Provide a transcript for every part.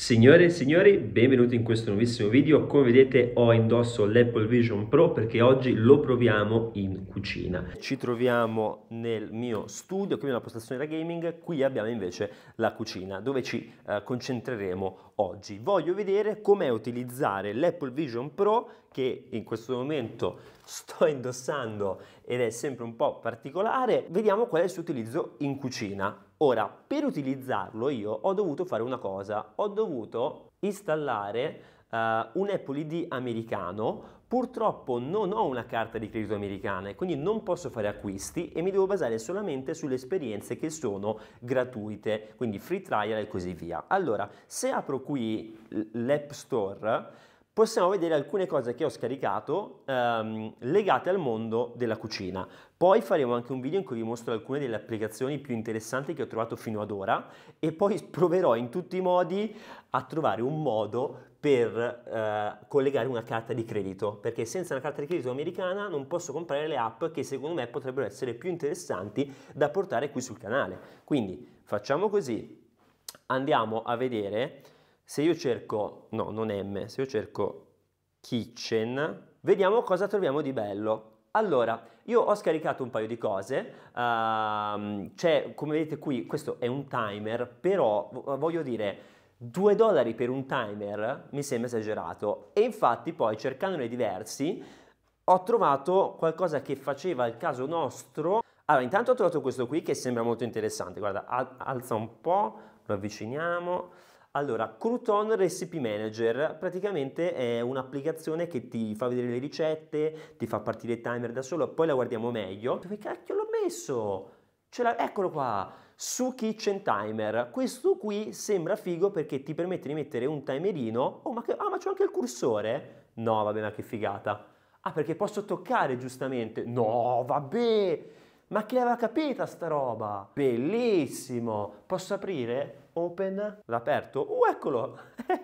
Signore e signori, benvenuti in questo nuovissimo video. Come vedete ho indosso l'Apple Vision Pro perché oggi lo proviamo in cucina. Ci troviamo nel mio studio, qui nella postazione da gaming, qui abbiamo invece la cucina dove ci eh, concentreremo oggi. Voglio vedere com'è utilizzare l'Apple Vision Pro che in questo momento sto indossando ed è sempre un po' particolare. Vediamo qual è il suo utilizzo in cucina. Ora, per utilizzarlo io ho dovuto fare una cosa, ho dovuto installare uh, un Apple ID americano, purtroppo non ho una carta di credito americana e quindi non posso fare acquisti e mi devo basare solamente sulle esperienze che sono gratuite, quindi free trial e così via. Allora, se apro qui l'App Store, possiamo vedere alcune cose che ho scaricato ehm, legate al mondo della cucina. Poi faremo anche un video in cui vi mostro alcune delle applicazioni più interessanti che ho trovato fino ad ora e poi proverò in tutti i modi a trovare un modo per eh, collegare una carta di credito, perché senza una carta di credito americana non posso comprare le app che secondo me potrebbero essere più interessanti da portare qui sul canale. Quindi facciamo così, andiamo a vedere se io cerco, no, non M, se io cerco kitchen, vediamo cosa troviamo di bello. Allora, io ho scaricato un paio di cose, uh, c'è, come vedete qui, questo è un timer, però voglio dire, 2 dollari per un timer mi sembra esagerato, e infatti poi cercandone diversi ho trovato qualcosa che faceva il caso nostro. Allora, intanto ho trovato questo qui che sembra molto interessante, guarda, alza un po', lo avviciniamo, allora, Crouton Recipe Manager praticamente è un'applicazione che ti fa vedere le ricette, ti fa partire il timer da solo, poi la guardiamo meglio. Dove cacchio l'ho messo? La... Eccolo qua, su Kitchen Timer. Questo qui sembra figo perché ti permette di mettere un timerino. Oh, ma che... Ah, ma c'è anche il cursore? No, vabbè, ma che figata. Ah, perché posso toccare giustamente? No, vabbè! Ma chi l'aveva capita sta roba? Bellissimo! Posso aprire? Open. L'ha aperto? Uh, eccolo!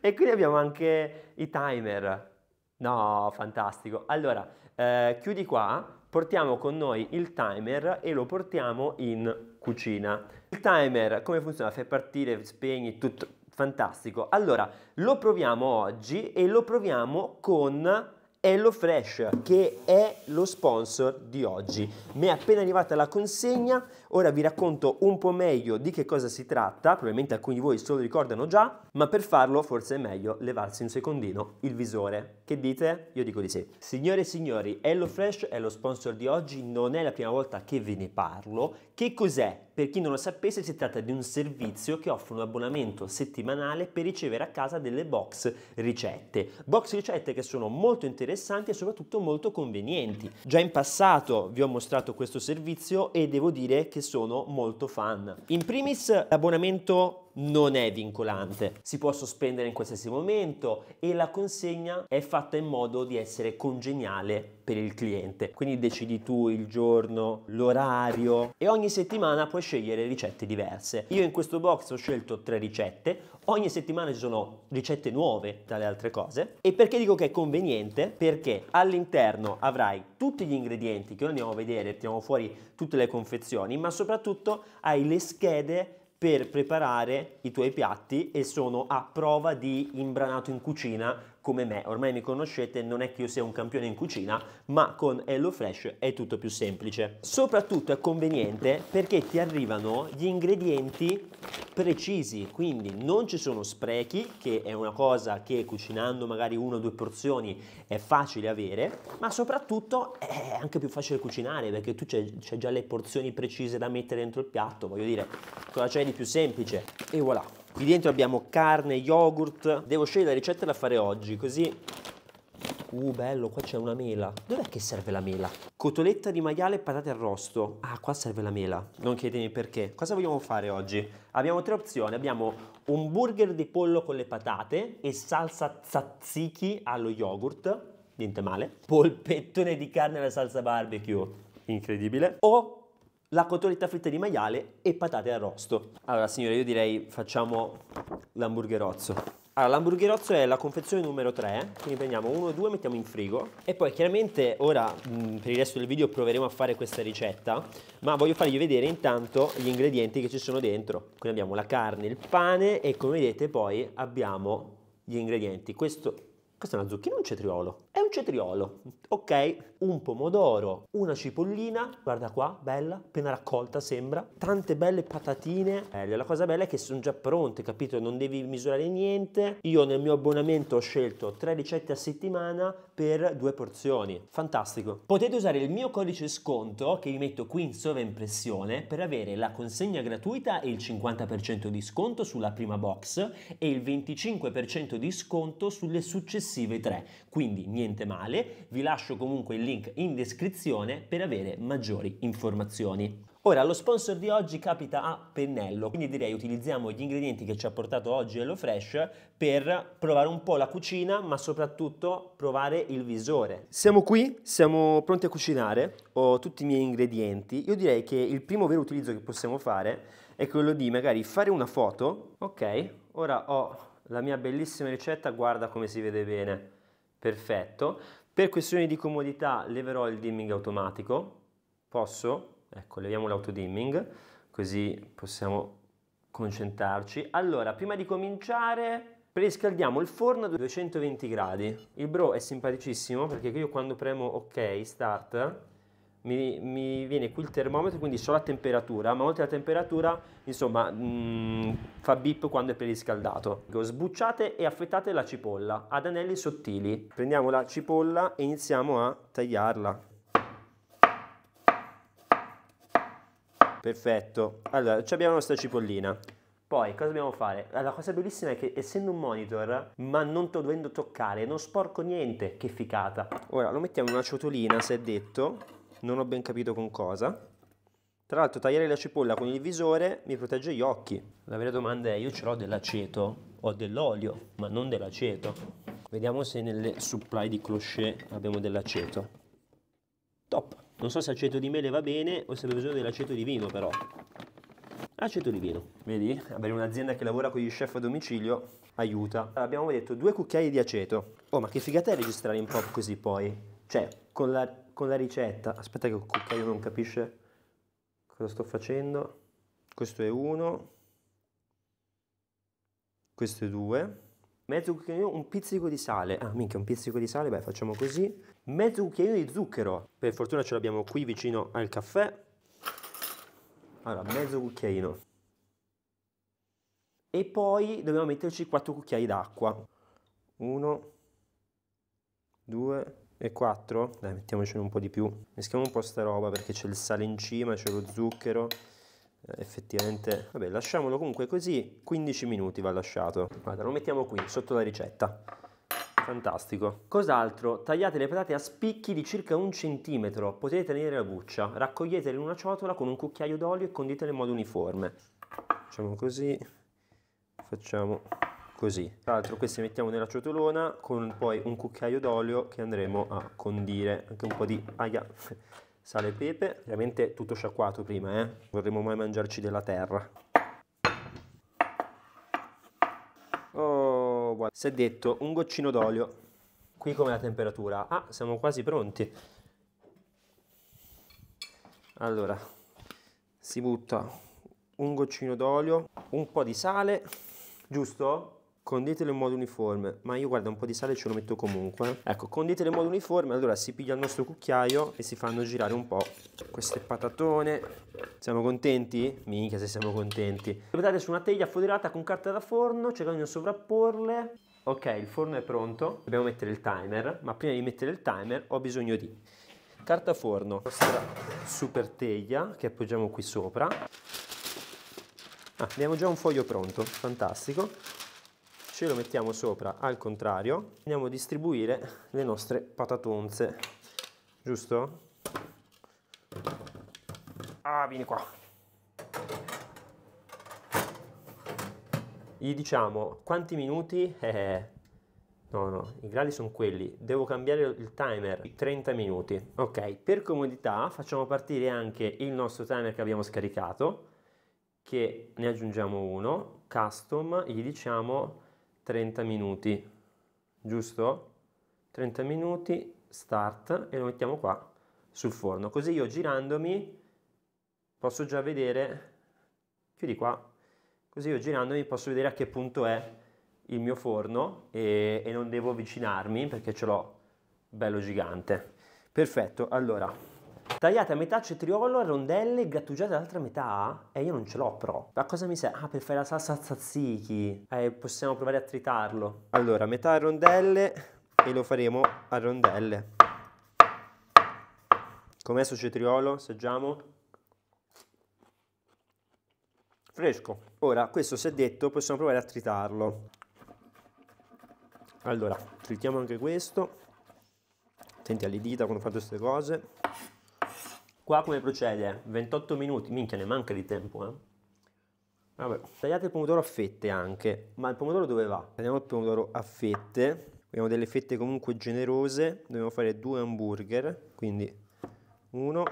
e qui abbiamo anche i timer. No, fantastico. Allora, eh, chiudi qua, portiamo con noi il timer e lo portiamo in cucina. Il timer, come funziona? Fai partire, spegni, tutto fantastico. Allora, lo proviamo oggi e lo proviamo con HelloFresh che è lo sponsor di oggi. Mi è appena arrivata la consegna, ora vi racconto un po' meglio di che cosa si tratta, probabilmente alcuni di voi se lo ricordano già, ma per farlo forse è meglio levarsi un secondino il visore. Che dite? Io dico di sì. Signore e signori, HelloFresh è lo sponsor di oggi, non è la prima volta che ve ne parlo. Che cos'è per chi non lo sapesse si tratta di un servizio che offre un abbonamento settimanale per ricevere a casa delle box ricette. Box ricette che sono molto interessanti e soprattutto molto convenienti. Già in passato vi ho mostrato questo servizio e devo dire che sono molto fan. In primis l'abbonamento non è vincolante, si può sospendere in qualsiasi momento e la consegna è fatta in modo di essere congeniale per il cliente. Quindi decidi tu il giorno, l'orario e ogni settimana puoi scegliere ricette diverse. Io in questo box ho scelto tre ricette, ogni settimana ci sono ricette nuove tra le altre cose e perché dico che è conveniente? Perché all'interno avrai tutti gli ingredienti che andiamo a vedere, mettiamo fuori tutte le confezioni, ma soprattutto hai le schede per preparare i tuoi piatti e sono a prova di imbranato in cucina come me. Ormai mi conoscete, non è che io sia un campione in cucina, ma con HelloFresh è tutto più semplice. Soprattutto è conveniente perché ti arrivano gli ingredienti precisi, quindi non ci sono sprechi, che è una cosa che cucinando magari una o due porzioni è facile avere, ma soprattutto è anche più facile cucinare perché tu c'è già le porzioni precise da mettere dentro il piatto, voglio dire, cosa c'è di più semplice? E voilà. Qui dentro abbiamo carne, yogurt, devo scegliere la ricetta da fare oggi, così Uh, bello, qua c'è una mela. Dov'è che serve la mela? Cotoletta di maiale e patate arrosto. Ah, qua serve la mela. Non chiedetemi perché. Cosa vogliamo fare oggi? Abbiamo tre opzioni. Abbiamo un burger di pollo con le patate e salsa tzatziki allo yogurt. Niente male. Polpettone di carne alla salsa barbecue. Incredibile. O la cotoletta fritta di maiale e patate arrosto. Allora, signore, io direi facciamo l'hamburgerozzo. Allora, l'hamburgerozzo è la confezione numero 3, quindi prendiamo uno e due, mettiamo in frigo. E poi chiaramente ora mh, per il resto del video proveremo a fare questa ricetta, ma voglio fargli vedere intanto gli ingredienti che ci sono dentro. Quindi abbiamo la carne, il pane e come vedete poi abbiamo gli ingredienti. Questo, questa è una zucchina o un cetriolo? cetriolo, ok? Un pomodoro, una cipollina, guarda qua, bella, appena raccolta sembra, tante belle patatine, belle. la cosa bella è che sono già pronte, capito? Non devi misurare niente. Io nel mio abbonamento ho scelto tre ricette a settimana per due porzioni, fantastico. Potete usare il mio codice sconto che vi metto qui in sovraimpressione per avere la consegna gratuita e il 50% di sconto sulla prima box e il 25% di sconto sulle successive tre quindi niente male, vi lascio comunque il link in descrizione per avere maggiori informazioni. Ora, lo sponsor di oggi capita a pennello, quindi direi utilizziamo gli ingredienti che ci ha portato oggi HelloFresh per provare un po' la cucina, ma soprattutto provare il visore. Siamo qui, siamo pronti a cucinare, ho tutti i miei ingredienti. Io direi che il primo vero utilizzo che possiamo fare è quello di magari fare una foto. Ok, ora ho la mia bellissima ricetta, guarda come si vede bene. Perfetto. Per questioni di comodità leverò il dimming automatico. Posso? Ecco, leviamo l'autodimming, così possiamo concentrarci. Allora, prima di cominciare, Preriscaldiamo il forno a 220 gradi. Il Bro è simpaticissimo perché io quando premo ok, start, mi, mi, viene qui il termometro, quindi so la temperatura, ma oltre alla temperatura, insomma, mh, mm, fa bip quando è preriscaldato. Sbucciate e affettate la cipolla ad anelli sottili. Prendiamo la cipolla e iniziamo a tagliarla. Perfetto. Allora, abbiamo la nostra cipollina. Poi, cosa dobbiamo fare? La cosa bellissima è che essendo un monitor, ma non to dovendo toccare, non sporco niente, che ficata. Ora lo mettiamo in una ciotolina, si è detto non ho ben capito con cosa. Tra l'altro tagliare la cipolla con il visore mi protegge gli occhi. La vera domanda è, io ce l'ho dell'aceto, ho dell'olio, ma non dell'aceto. Vediamo se nelle supply di crochet abbiamo dell'aceto. Top! Non so se aceto di mele va bene o se abbiamo bisogno dell'aceto di vino però. Aceto di vino. Vedi? Avere un'azienda che lavora con gli chef a domicilio aiuta. Abbiamo detto due cucchiai di aceto. Oh, ma che figata è registrare in pop così poi. Cioè, con la con la ricetta. Aspetta che il cucchiaio non capisce cosa sto facendo. Questo è uno. Questo è due. Mezzo cucchiaio, un pizzico di sale. Ah, minchia, un pizzico di sale, beh, facciamo così. Mezzo cucchiaio di zucchero. Per fortuna ce l'abbiamo qui vicino al caffè. Allora, mezzo cucchiaino. E poi dobbiamo metterci quattro cucchiai d'acqua. Uno. Due e 4 dai mettiamocene un po' di più mischiamo un po' sta roba perché c'è il sale in cima c'è lo zucchero eh, effettivamente vabbè lasciamolo comunque così 15 minuti va lasciato guarda lo mettiamo qui sotto la ricetta fantastico cos'altro tagliate le patate a spicchi di circa un centimetro potete tenere la buccia raccoglietele in una ciotola con un cucchiaio d'olio e conditele in modo uniforme facciamo così facciamo così. Tra l'altro queste mettiamo nella ciotolona con poi un cucchiaio d'olio che andremo a condire, anche un po' di aia, sale e pepe, ovviamente tutto sciacquato prima, eh? vorremmo mai mangiarci della terra. Oh, guarda, si è detto un goccino d'olio. Qui com'è la temperatura? Ah, siamo quasi pronti. Allora, si butta un goccino d'olio, un po' di sale, giusto? conditelo in modo uniforme, ma io guarda un po' di sale ce lo metto comunque. Ecco, conditelo in modo uniforme, allora si piglia il nostro cucchiaio e si fanno girare un po' queste patatone. Siamo contenti? Minchia se siamo contenti. Le patate su una teglia foderata con carta da forno, cercando di sovrapporle. Ok, il forno è pronto, dobbiamo mettere il timer, ma prima di mettere il timer ho bisogno di carta forno, nostra super teglia che appoggiamo qui sopra. Ah, abbiamo già un foglio pronto, fantastico ce lo mettiamo sopra al contrario, andiamo a distribuire le nostre patatonze, giusto? Ah, vieni qua. Gli diciamo quanti minuti? Eh, eh. no, no, i gradi sono quelli. Devo cambiare il timer, 30 minuti. Ok, per comodità facciamo partire anche il nostro timer che abbiamo scaricato, che ne aggiungiamo uno, custom, gli diciamo 30 minuti, giusto? 30 minuti, start e lo mettiamo qua sul forno. Così io girandomi posso già vedere, chiudi qua, così io girandomi posso vedere a che punto è il mio forno e, e non devo avvicinarmi perché ce l'ho bello gigante. Perfetto, allora Tagliate a metà cetriolo a rondelle, grattugiate l'altra metà? E eh, io non ce l'ho però. Ma cosa mi serve? Ah, per fare la salsa tzatziki. Eh, possiamo provare a tritarlo. Allora, metà a rondelle e lo faremo a rondelle. Com'è sto cetriolo? Assaggiamo. Fresco. Ora, questo si è detto, possiamo provare a tritarlo. Allora, tritiamo anche questo. Attenti alle dita quando fate queste cose. Qua come procede? 28 minuti, minchia ne manca di tempo eh. Vabbè, tagliate il pomodoro a fette anche, ma il pomodoro dove va? Tagliamo il pomodoro a fette, abbiamo delle fette comunque generose, dobbiamo fare due hamburger, quindi uno.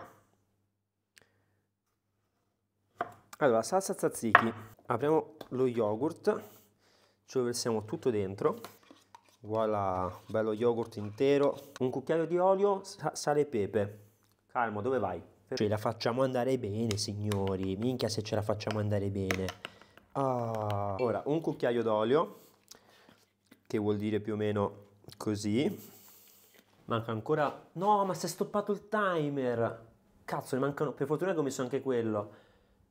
Allora, salsa tzatziki, apriamo lo yogurt, ce lo versiamo tutto dentro, voilà, bello yogurt intero, un cucchiaio di olio, sale e pepe, Calmo, dove vai? Ce la facciamo andare bene, signori. Minchia se ce la facciamo andare bene. Ah. Ora, un cucchiaio d'olio, che vuol dire più o meno così. Manca ancora... No, ma si è stoppato il timer! Cazzo, ne mancano... Per fortuna che ho messo anche quello.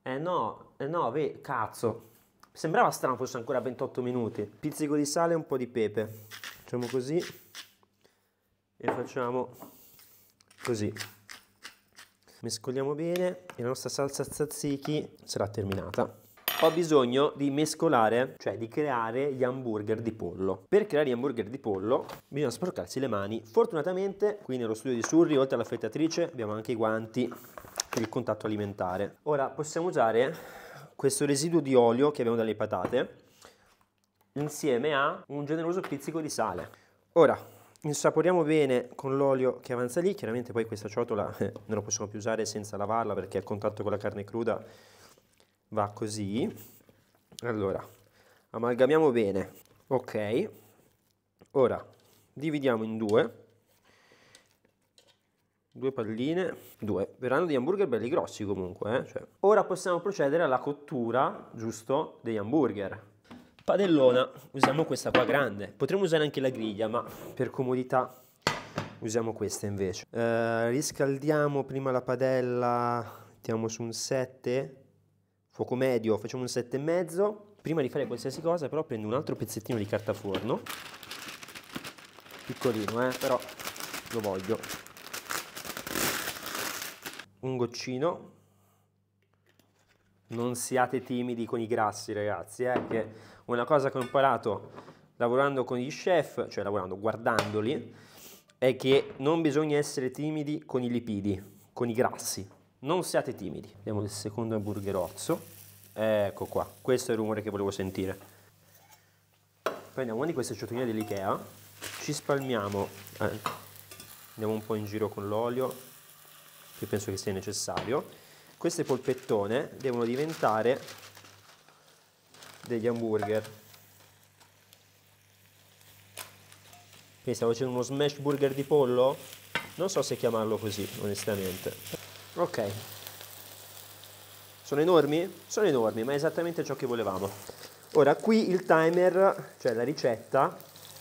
Eh no, eh no, ve... cazzo. Sembrava strano fosse ancora 28 minuti. Pizzico di sale e un po' di pepe. Facciamo così. E facciamo così. Mescoliamo bene e la nostra salsa tzatziki sarà terminata. Ho bisogno di mescolare, cioè di creare gli hamburger di pollo. Per creare gli hamburger di pollo bisogna sporcarsi le mani. Fortunatamente qui nello studio di Surri, oltre alla fettatrice, abbiamo anche i guanti per il contatto alimentare. Ora possiamo usare questo residuo di olio che abbiamo dalle patate insieme a un generoso pizzico di sale. Ora insaporiamo bene con l'olio che avanza lì, chiaramente poi questa ciotola eh, non la possiamo più usare senza lavarla perché a contatto con la carne cruda va così. Allora, amalgamiamo bene, ok, ora dividiamo in due, due palline, due, verranno degli hamburger belli grossi comunque, eh? cioè. ora possiamo procedere alla cottura, giusto, degli hamburger padellona usiamo questa qua grande. Potremmo usare anche la griglia, ma per comodità usiamo questa invece. Eh, riscaldiamo prima la padella, mettiamo su un 7, fuoco medio, facciamo un 7,5. Prima di fare qualsiasi cosa però prendo un altro pezzettino di carta forno, piccolino eh, però lo voglio. Un goccino, non siate timidi con i grassi ragazzi, eh, che una cosa che ho imparato lavorando con gli chef, cioè lavorando, guardandoli, è che non bisogna essere timidi con i lipidi, con i grassi. Non siate timidi. Abbiamo il secondo hamburgerozzo. Ecco qua, questo è il rumore che volevo sentire. Prendiamo una di queste ciotoline dell'Ikea, ci spalmiamo, eh, andiamo un po' in giro con l'olio, che penso che sia necessario. Queste polpettone devono diventare degli hamburger quindi stiamo facendo uno smash burger di pollo non so se chiamarlo così onestamente ok sono enormi? sono enormi ma è esattamente ciò che volevamo ora qui il timer cioè la ricetta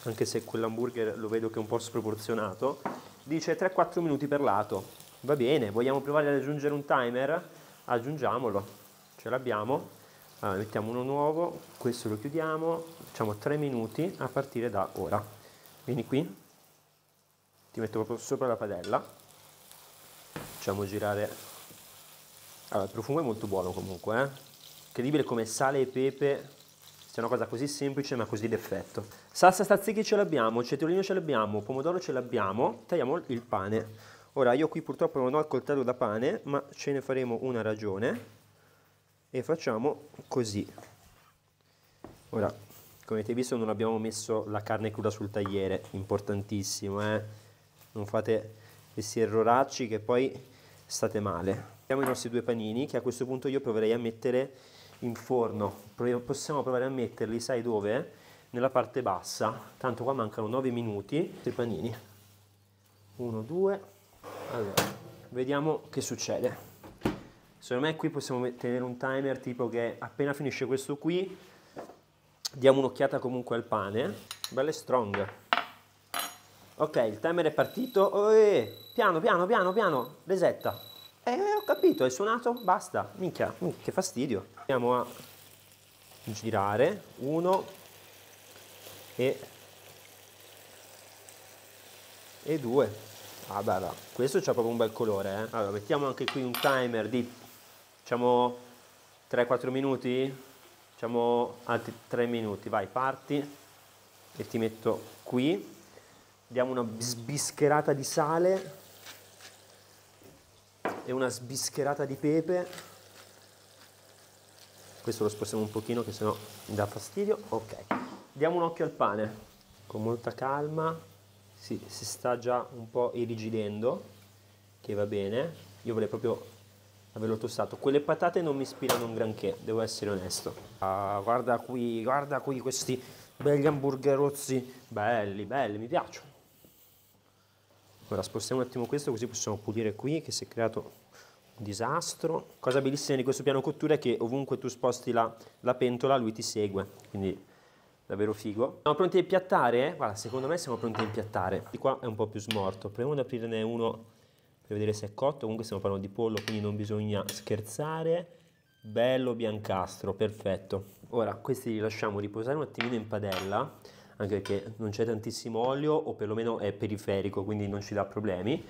anche se quell'hamburger lo vedo che è un po' sproporzionato dice 3-4 minuti per lato va bene vogliamo provare ad aggiungere un timer aggiungiamolo ce l'abbiamo allora, mettiamo uno nuovo, questo lo chiudiamo, facciamo 3 minuti a partire da ora. Vieni qui, ti metto proprio sopra la padella, facciamo girare. Allora, il profumo è molto buono comunque, eh? incredibile come sale e pepe sia una cosa così semplice ma così d'effetto. Salsa stazzichi ce l'abbiamo, cetriolino ce l'abbiamo, pomodoro ce l'abbiamo, tagliamo il pane. Ora io qui purtroppo non ho il coltello da pane, ma ce ne faremo una ragione e facciamo così. Ora, come avete visto non abbiamo messo la carne cruda sul tagliere, importantissimo, eh? non fate questi erroracci che poi state male. Abbiamo i nostri due panini che a questo punto io proverei a mettere in forno, possiamo provare a metterli, sai dove? Nella parte bassa, tanto qua mancano 9 minuti, i panini. 1, 2, allora, vediamo che succede. Secondo me qui possiamo tenere un timer tipo che appena finisce questo qui diamo un'occhiata comunque al pane. Bello e strong. Ok, il timer è partito. Oh, eh. Piano, piano, piano, piano. Resetta. Eh, ho capito, è suonato, basta. Minchia, minchia che fastidio. Andiamo a girare. Uno e, e due. Ah, beh, beh. questo c'ha proprio un bel colore, eh. Allora, mettiamo anche qui un timer di Facciamo 3-4 minuti? Facciamo altri 3 minuti, vai, parti e ti metto qui. Diamo una sbischerata di sale e una sbischerata di pepe. Questo lo spostiamo un pochino che sennò mi dà fastidio. Ok, diamo un occhio al pane. Con molta calma si, si sta già un po' irrigidendo, che va bene. Io vorrei proprio averlo tostato. Quelle patate non mi ispirano un granché, devo essere onesto. Ah, guarda qui, guarda qui questi belli hamburger rozzi. Belli, belli, mi piacciono. Ora spostiamo un attimo questo così possiamo pulire qui che si è creato un disastro. Cosa bellissima di questo piano cottura è che ovunque tu sposti la, la pentola lui ti segue, quindi davvero figo. Siamo pronti a impiattare? Guarda, secondo me siamo pronti a impiattare. Di qua è un po' più smorto, proviamo ad aprirne uno per vedere se è cotto, comunque stiamo parlando di pollo, quindi non bisogna scherzare. Bello biancastro, perfetto. Ora questi li lasciamo riposare un attimino in padella, anche perché non c'è tantissimo olio o perlomeno è periferico, quindi non ci dà problemi.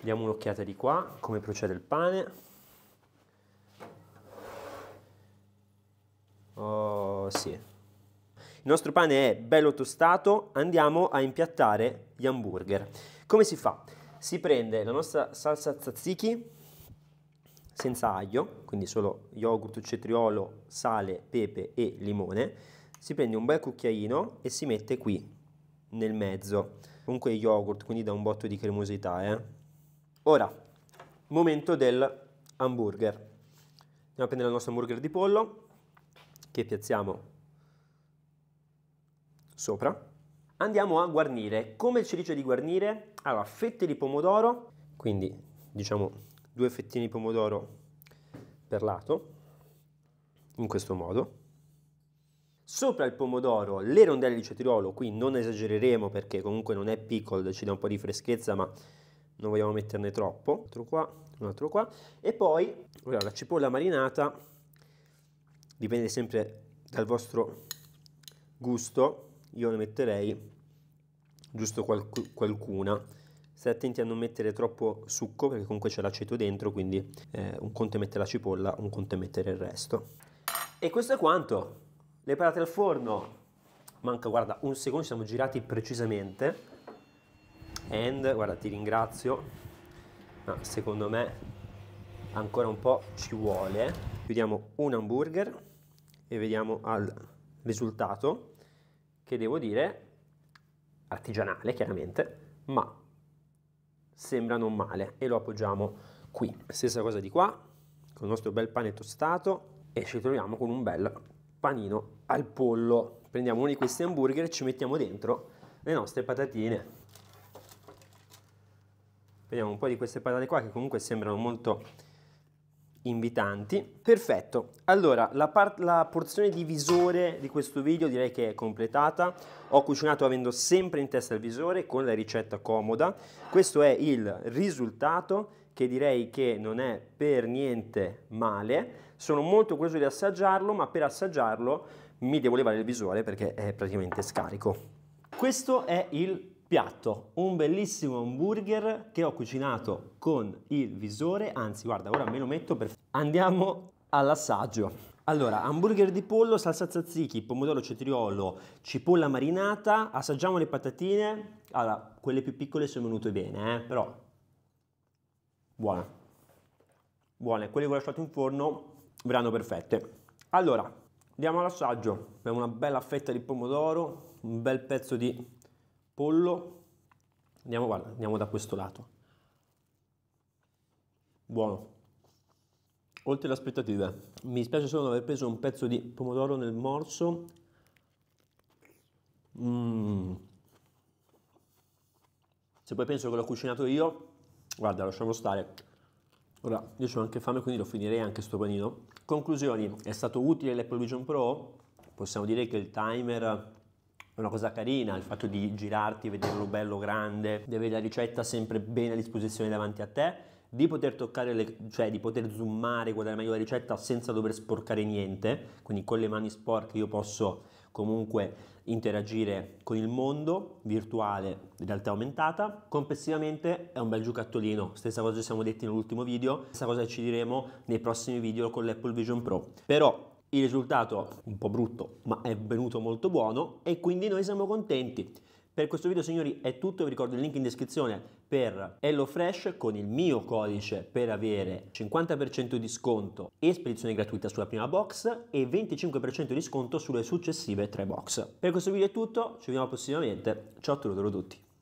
Diamo un'occhiata di qua, come procede il pane. Oh sì. Il nostro pane è bello tostato, andiamo a impiattare gli hamburger. Come si fa? si prende la nostra salsa tzatziki senza aglio, quindi solo yogurt, cetriolo, sale, pepe e limone, si prende un bel cucchiaino e si mette qui nel mezzo. Comunque yogurt, quindi dà un botto di cremosità. Eh? Ora, momento del hamburger. Andiamo a prendere il nostro hamburger di pollo che piazziamo sopra andiamo a guarnire. Come ci dice di guarnire? Allora, fette di pomodoro, quindi diciamo due fettine di pomodoro per lato, in questo modo. Sopra il pomodoro le rondelle di cetriolo, qui non esagereremo perché comunque non è piccolo, ci dà un po' di freschezza ma non vogliamo metterne troppo. Un altro qua, un altro qua. E poi la cipolla marinata, dipende sempre dal vostro gusto, io ne metterei giusto qualc- qualcuna. State attenti a non mettere troppo succo perché comunque c'è l'aceto dentro, quindi eh, un conto è mettere la cipolla, un conto è mettere il resto. E questo è quanto. Le parate al forno. Manca, guarda, un secondo, ci siamo girati precisamente. And, guarda, ti ringrazio. Ma secondo me ancora un po' ci vuole. Chiudiamo un hamburger e vediamo al risultato che devo dire artigianale chiaramente, ma sembra non male e lo appoggiamo qui. Stessa cosa di qua, con il nostro bel pane tostato e ci troviamo con un bel panino al pollo. Prendiamo uno di questi hamburger e ci mettiamo dentro le nostre patatine. Vediamo un po' di queste patate qua che comunque sembrano molto invitanti. Perfetto, allora la, la, porzione di visore di questo video direi che è completata. Ho cucinato avendo sempre in testa il visore con la ricetta comoda. Questo è il risultato che direi che non è per niente male. Sono molto curioso di assaggiarlo, ma per assaggiarlo mi devo levare il visore perché è praticamente scarico. Questo è il piatto, un bellissimo hamburger che ho cucinato con il visore, anzi guarda ora me lo metto per... Andiamo all'assaggio. Allora, hamburger di pollo, salsa tzatziki, pomodoro cetriolo, cipolla marinata, assaggiamo le patatine. Allora, quelle più piccole sono venute bene, eh? però buone. Buone, quelle che ho lasciato in forno verranno perfette. Allora, andiamo all'assaggio. Abbiamo una bella fetta di pomodoro, un bel pezzo di pollo, andiamo, guarda, andiamo da questo lato, buono, oltre le aspettative, mi spiace solo non aver preso un pezzo di pomodoro nel morso, mm. se poi penso che l'ho cucinato io, guarda lasciamo stare, Ora, io ho anche fame, quindi lo finirei anche sto panino. Conclusioni, è stato utile l'Apple Vision Pro? Possiamo dire che il timer è una cosa carina, il fatto di girarti, vederlo bello grande, di avere la ricetta sempre bene a disposizione davanti a te, di poter toccare, le, cioè di poter zoomare, guardare meglio la ricetta senza dover sporcare niente, quindi con le mani sporche io posso comunque interagire con il mondo virtuale, realtà aumentata. Complessivamente è un bel giocattolino, stessa cosa ci siamo detti nell'ultimo video, stessa cosa ci diremo nei prossimi video con l'Apple Vision Pro. Però il risultato un po' brutto, ma è venuto molto buono e quindi noi siamo contenti. Per questo video signori è tutto, vi ricordo il link in descrizione per HelloFresh con il mio codice per avere 50% di sconto e spedizione gratuita sulla prima box e 25% di sconto sulle successive tre box. Per questo video è tutto, ci vediamo prossimamente, ciao a tutti.